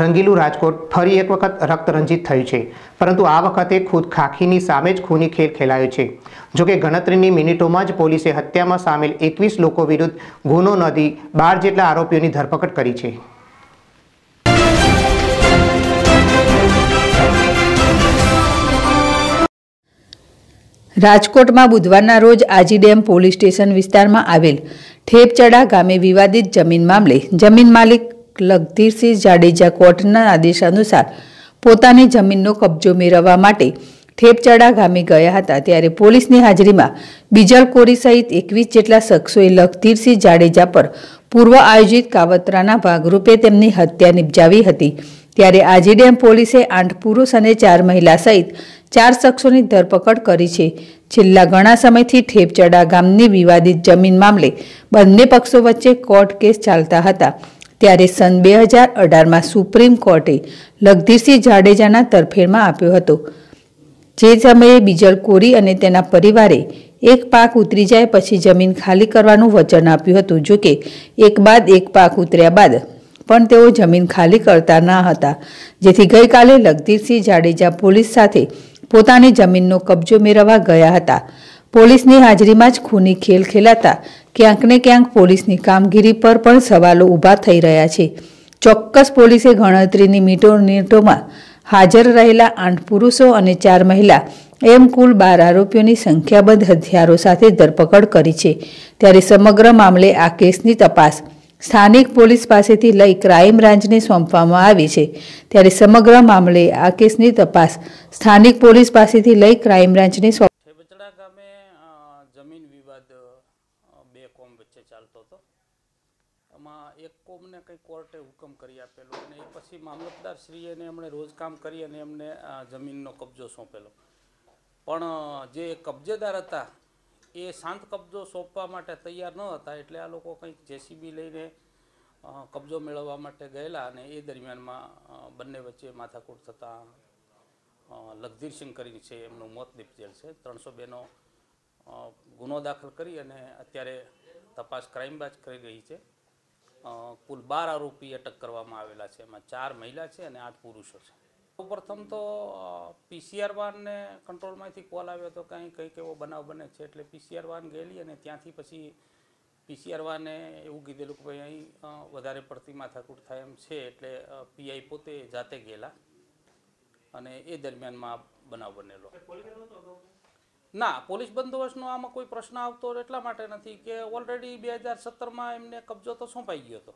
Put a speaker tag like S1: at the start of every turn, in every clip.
S1: રંગીલું રાજકોટ ફરી એક વખત રક્તરંજિત થયું છે પરંતુ આ વખતે ખુદ ખાખીની સામે જ ખૂની ખેલ ખેલાયો છે જોકે ગણતરીની મિનિટોમાં જ પોલીસે હત્યામાં સામેલ એકવીસ લોકો વિરુદ્ધ ગુનો નોંધી બાર જેટલા આરોપીઓની ધરપકડ કરી છે
S2: રાજકોટમાં બુધવારના રોજ આજી ડેમ પોલીસ સ્ટેશન વિસ્તારમાં આવેલ ઠેપચડા ગામે વિવાદિત જમીન મામલે જમીન માલિક લગધીરસિંહ જાડેજા કોર્ટના આદેશ અનુસાર પોતાની જમીનનો કબજો મેળવવા માટે ઠેપચડા ગામે ગયા હતા ત્યારે પોલીસની હાજરીમાં બીજલકોરી સહિત એકવીસ જેટલા શખ્સોએ લખધીરસિંહ જાડેજા પર પૂર્વ આયોજિત કાવતરાના ભાગરૂપે તેમની હત્યા નિપજાવી હતી ત્યારે ડેમ પોલીસે આઠ પુરુષ અને ચાર મહિલા સહિત ચાર શખ્સોની ધરપકડ કરી છે છેલ્લા ઘણા સમયથી ઠેપચડા ગામની વિવાદિત જમીન મામલે બંને પક્ષો વચ્ચે કોર્ટ કેસ ચાલતા હતા ત્યારે સન બે હજાર અઢારમાં સુપ્રીમ કોર્ટે લગધીરસિંહ જાડેજાના તરફેણમાં આપ્યો હતો જે સમયે બીજલ કોરી અને તેના પરિવારે એક પાક ઉતરી જાય પછી જમીન ખાલી કરવાનું વચન આપ્યું હતું જોકે એક બાદ એક પાક ઉતર્યા બાદ પણ તેઓ જમીન ખાલી કરતા ન હતા જેથી ગઈકાલે લગધીરસિંહ જાડેજા પોલીસ સાથે પોતાની જમીનનો કબજો મેળવવા ગયા હતા પોલીસની હાજરીમાં જ ખૂની ખેલ ખેલાતા ક્યાંક ને ક્યાંક પોલીસની કામગીરી પર પણ સવાલો ઊભા થઈ રહ્યા છે ચોક્કસ પોલીસે ગણતરીની મીટો મિનિટોમાં હાજર રહેલા આઠ પુરુષો અને ચાર મહિલા એમ કુલ બાર આરોપીઓની સંખ્યાબંધ હથિયારો સાથે ધરપકડ કરી છે ત્યારે સમગ્ર મામલે આ કેસની તપાસ સ્થાનિક પોલીસ પાસેથી લઈ ક્રાઇમ બ્રાન્ચને સોંપવામાં આવી છે ત્યારે સમગ્ર મામલે આ કેસની તપાસ સ્થાનિક પોલીસ પાસેથી લઈ ક્રાઇમ બ્રાન્ચને વચ્ચે
S1: ચાલતો હતો એમાં એક કોમને કંઈ કોર્ટે હુકમ કરી આપેલો અને એ પછી મામલતદાર શ્રીએને એમણે રોજકામ કરી અને એમને જમીનનો કબજો સોંપેલો પણ જે કબજેદાર હતા એ શાંત કબજો સોંપવા માટે તૈયાર ન હતા એટલે આ લોકો કંઈક જેસીબી લઈને કબજો મેળવવા માટે ગયેલા અને એ દરમિયાનમાં બંને વચ્ચે માથાકૂટ થતાં લગધીરસિંહ કરીને છે એમનું મોત નીપજેલ છે ત્રણસો બેનો ગુનો દાખલ કરી અને અત્યારે તપાસ ક્રાઇમ બ્રાન્ચ કરી રહી છે કુલ બાર આરોપી અટક કરવામાં આવેલા છે એમાં ચાર મહિલા છે અને આઠ પુરુષો છે પ્રથમ તો પીસીઆર વાનને કંટ્રોલમાંથી કોલ આવ્યો હતો કંઈ કંઈક એવો બનાવ બને છે એટલે પીસીઆર વાન ગયેલી અને ત્યાંથી પછી પીસીઆર વાને એવું કીધેલું કે ભાઈ અહીં વધારે પડતી માથાકૂટ થાય એમ છે એટલે પીઆઈ પોતે જાતે ગયેલા અને એ દરમિયાનમાં આ બનાવ બનેલો ના પોલીસ બંદોબસ્તનો આમાં કોઈ પ્રશ્ન આવતો એટલા માટે નથી કે ઓલરેડી બે હજાર સત્તરમાં એમને કબજો તો સોંપાઈ ગયો હતો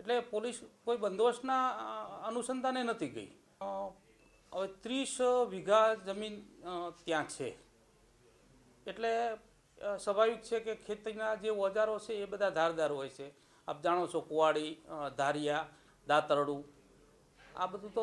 S1: એટલે પોલીસ કોઈ બંદોબસ્તના અનુસંધાને નથી ગઈ હવે ત્રીસ વીઘા જમીન ત્યાં છે એટલે સ્વાભાવિક છે કે ખેતીના જે ઓજારો છે એ બધા ધારદાર હોય છે આપ જાણો છો કુવાડી ધારિયા દાતરડું આ બધું તો